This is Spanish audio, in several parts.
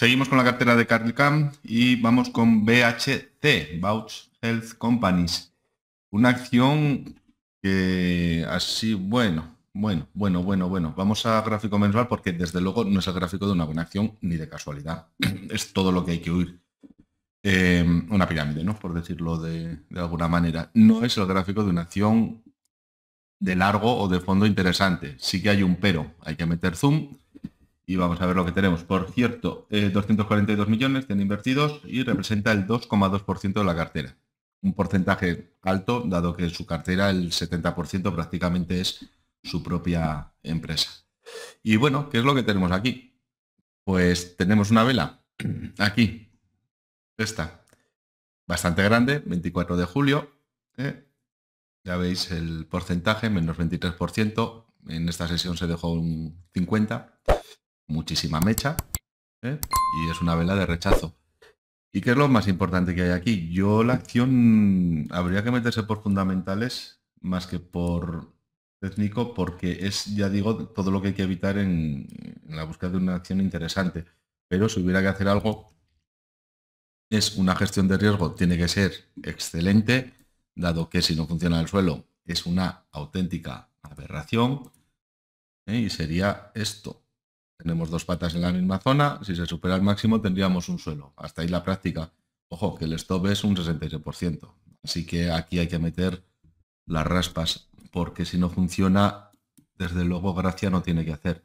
Seguimos con la cartera de CarlCam y vamos con BHC, Bouch Health Companies. Una acción que así, bueno, bueno, bueno, bueno, bueno. Vamos a gráfico mensual porque desde luego no es el gráfico de una buena acción ni de casualidad. Es todo lo que hay que huir. Em, una pirámide, ¿no? Por decirlo de, alguna manera. No es el gráfico de una acción de largo o de fondo interesante. Sí que hay un pero. Hay que meter zoom y vamos a ver lo que tenemos. Por cierto, 242 eh, millones tienen invertidos y representa el 2,2% de la cartera. Un porcentaje alto, dado que su cartera, el 70% prácticamente es su propia empresa. Y bueno, ¿qué es lo que tenemos aquí? Pues tenemos una vela, aquí, esta, bastante grande, 24 de julio, ¿eh? ya veis el porcentaje, menos 23%, en esta sesión se dejó un 50%, muchísima mecha ¿eh? y es una vela de rechazo. ¿Y que es lo más importante que hay aquí? Yo la acción habría que meterse por fundamentales más que por técnico porque es, ya digo, todo lo que hay que evitar en, la búsqueda de una acción interesante. Pero si hubiera que hacer algo, es una gestión de riesgo, tiene que ser excelente, dado que si no funciona el suelo es una auténtica aberración. ¿eh? Y sería esto. Tenemos dos patas en la misma zona, si se supera el máximo tendríamos un suelo. Hasta ahí la práctica. Ojo, que el stop es un 66%. Así que aquí hay que meter las raspas, porque si no funciona, desde luego gracia no tiene que hacer.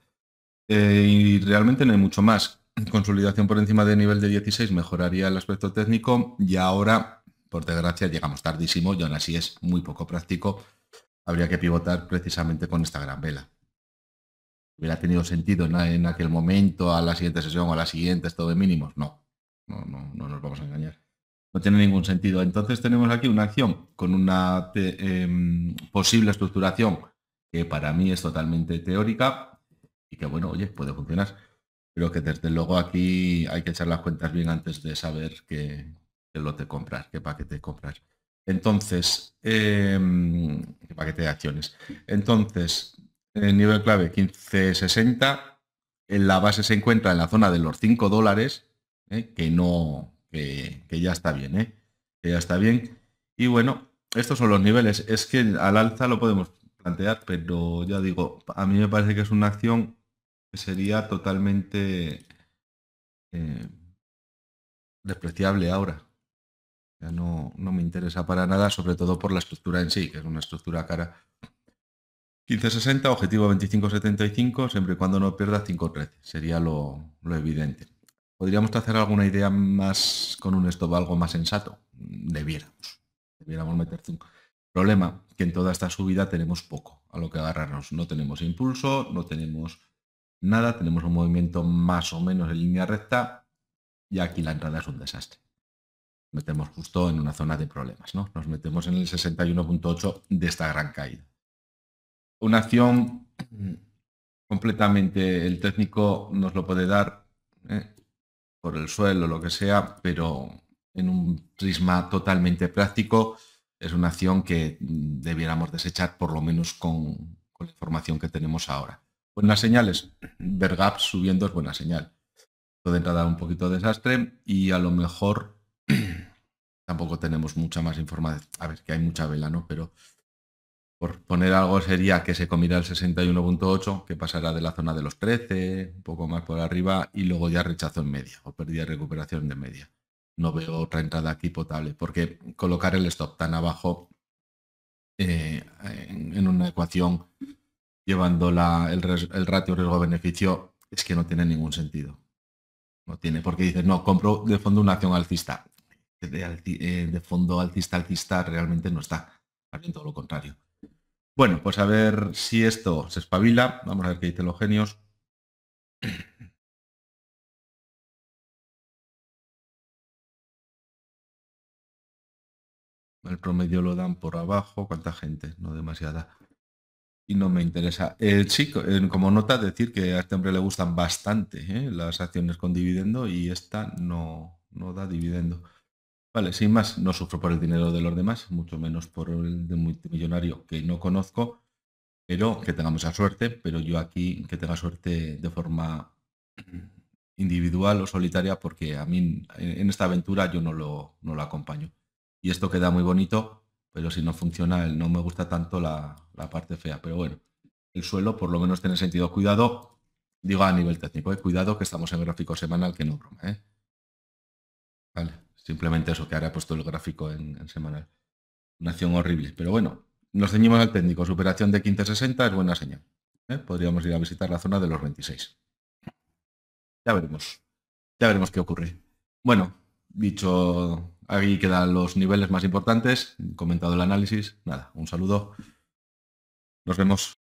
Eh, y realmente no hay mucho más. Consolidación por encima del nivel de 16 mejoraría el aspecto técnico y ahora, por desgracia, llegamos tardísimo y aún así es muy poco práctico. Habría que pivotar precisamente con esta gran vela hubiera tenido sentido en, aquel momento, a la siguiente sesión, a la siguiente, esto de mínimos. No, no, no, no nos vamos a engañar. No tiene ningún sentido. Entonces tenemos aquí una acción con una em, posible estructuración que para mí es totalmente teórica y que, bueno, oye, puede funcionar. Pero que desde luego aquí hay que echar las cuentas bien antes de saber qué, lote comprar, qué paquete compras. Entonces, em, qué paquete de acciones. Entonces, el eh, nivel clave 1560. En la base se encuentra en la zona de los 5 dólares, eh, que no, que, ya está bien, eh, que ya está bien. Y bueno, estos son los niveles. Es que al alza lo podemos plantear, pero ya digo, a mí me parece que es una acción que sería totalmente despreciable ahora. Ya no, no me interesa para nada, sobre todo por la estructura en sí, que es una estructura cara 1560, objetivo 2575, siempre y cuando no pierda 5,13. sería lo, evidente. ¿Podríamos hacer alguna idea más con un stop algo más sensato? Debiéramos. Debiéramos meter un problema, que en toda esta subida tenemos poco a lo que agarrarnos. No tenemos impulso, no tenemos nada, tenemos un movimiento más o menos en línea recta y aquí la entrada es un desastre. Metemos justo en una zona de problemas, ¿no? Nos metemos en el 61.8 de esta gran caída una acción completamente, el técnico nos lo puede dar ¿eh? por el suelo, lo que sea, pero en un prisma totalmente práctico es una acción que debiéramos desechar por lo menos con, la información que tenemos ahora. Buenas señales, gaps subiendo es buena señal. Puede dar un poquito de desastre y a lo mejor tampoco tenemos mucha más información. A ver, que hay mucha vela, ¿no? Pero por poner algo sería que se comirá el 61.8, que pasará de la zona de los 13, un poco más por arriba, y luego ya rechazo en media o pérdida de recuperación de media. No veo otra entrada aquí potable, porque colocar el stop tan abajo eh, en, una ecuación llevando la, el, ratio riesgo-beneficio es que no tiene ningún sentido. No tiene, porque dices, no, compro de fondo una acción alcista. De, eh, fondo alcista-alcista realmente no está, más todo lo contrario. Bueno, pues a ver si esto se espabila. Vamos a ver qué dicen los genios. El promedio lo dan por abajo. ¿Cuánta gente? No demasiada. Y no me interesa. El chico, eh, como nota, decir que a este hombre le gustan bastante ¿eh? las acciones con dividendo y esta no, no da dividendo. Vale, sin más, no sufro por el dinero de los demás, mucho menos por el de multimillonario que no conozco, pero que tengamos la suerte, pero yo aquí que tenga suerte de forma individual o solitaria, porque a mí en esta aventura yo no lo, no lo acompaño. Y esto queda muy bonito, pero si no funciona, no me gusta tanto la, parte fea. Pero bueno, el suelo por lo menos tiene sentido. Cuidado, digo a nivel técnico, eh, cuidado que estamos en gráfico semanal, que no broma. Eh. Vale. Simplemente eso, que ahora he puesto el gráfico en, semanal. Una acción horrible. Pero bueno, nos ceñimos al técnico. Superación de 1560 es buena señal. ¿eh? Podríamos ir a visitar la zona de los 26. Ya veremos. Ya veremos qué ocurre. Bueno, dicho, aquí quedan los niveles más importantes, comentado el análisis. Nada, un saludo. Nos vemos.